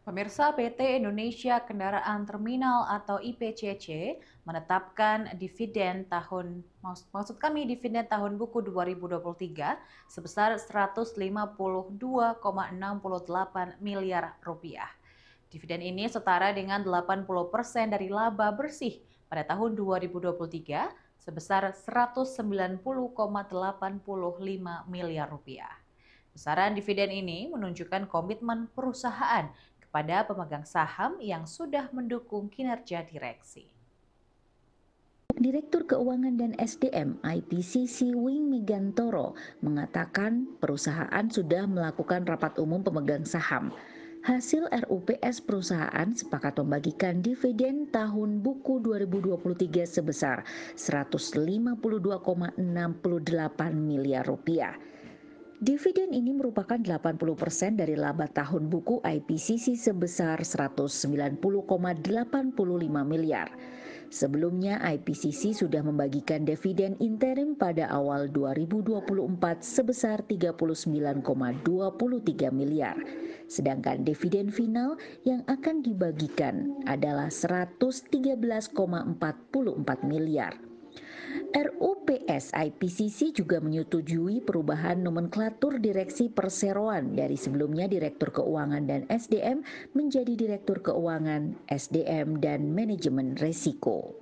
Pemirsa PT Indonesia Kendaraan Terminal atau IPCC menetapkan dividen tahun maksud kami dividen tahun buku 2023 sebesar 152,68 miliar rupiah. Dividen ini setara dengan 80% persen dari laba bersih pada tahun 2023 sebesar 190,85 miliar rupiah. Besaran dividen ini menunjukkan komitmen perusahaan kepada pemegang saham yang sudah mendukung kinerja direksi. Direktur Keuangan dan SDM IPCC Wing Migantoro mengatakan perusahaan sudah melakukan rapat umum pemegang saham. Hasil RUPS perusahaan sepakat membagikan dividen tahun buku 2023 sebesar 152,68 miliar rupiah. Dividen ini merupakan 80% dari laba tahun buku IPCC sebesar 190,85 miliar. Sebelumnya IPCC sudah membagikan dividen interim pada awal 2024 sebesar 39,23 miliar. Sedangkan dividen final yang akan dibagikan adalah 113,44 miliar. RUPS IPCC juga menyetujui perubahan nomenklatur Direksi Perseroan dari sebelumnya Direktur Keuangan dan SDM menjadi Direktur Keuangan, SDM, dan Manajemen Resiko.